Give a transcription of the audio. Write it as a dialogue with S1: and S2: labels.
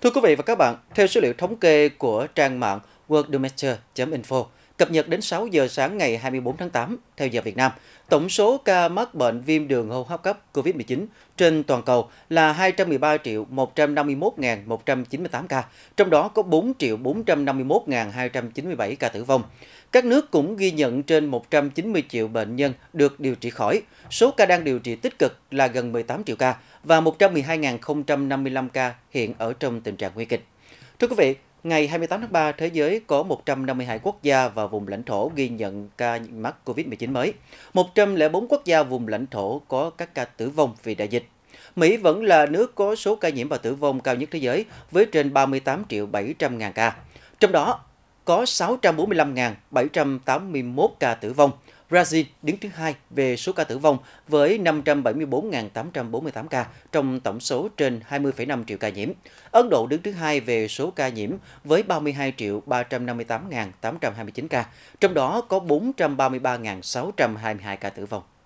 S1: Thưa quý vị và các bạn, theo số liệu thống kê của trang mạng worlddomestor.info, Cập nhật đến 6 giờ sáng ngày 24 tháng 8 theo giờ Việt Nam, tổng số ca mắc bệnh viêm đường hô hấp cấp COVID-19 trên toàn cầu là 213 triệu 151.198 ca, trong đó có 4 triệu 451.297 ca tử vong. Các nước cũng ghi nhận trên 190 triệu bệnh nhân được điều trị khỏi. Số ca đang điều trị tích cực là gần 18 triệu ca và 112.055 ca hiện ở trong tình trạng nguy kịch. Thưa quý vị, Ngày 28 tháng 3, thế giới có 152 quốc gia và vùng lãnh thổ ghi nhận ca mắc COVID-19 mới. 104 quốc gia vùng lãnh thổ có các ca tử vong vì đại dịch. Mỹ vẫn là nước có số ca nhiễm và tử vong cao nhất thế giới với trên 38 triệu 700 ngàn ca. Trong đó, có 645.781 ca tử vong. Brazil đứng thứ hai về số ca tử vong với 574.848 ca trong tổng số trên 20,5 triệu ca nhiễm. Ấn Độ đứng thứ hai về số ca nhiễm với 32 358.829 ca, trong đó có 433.622 ca tử vong.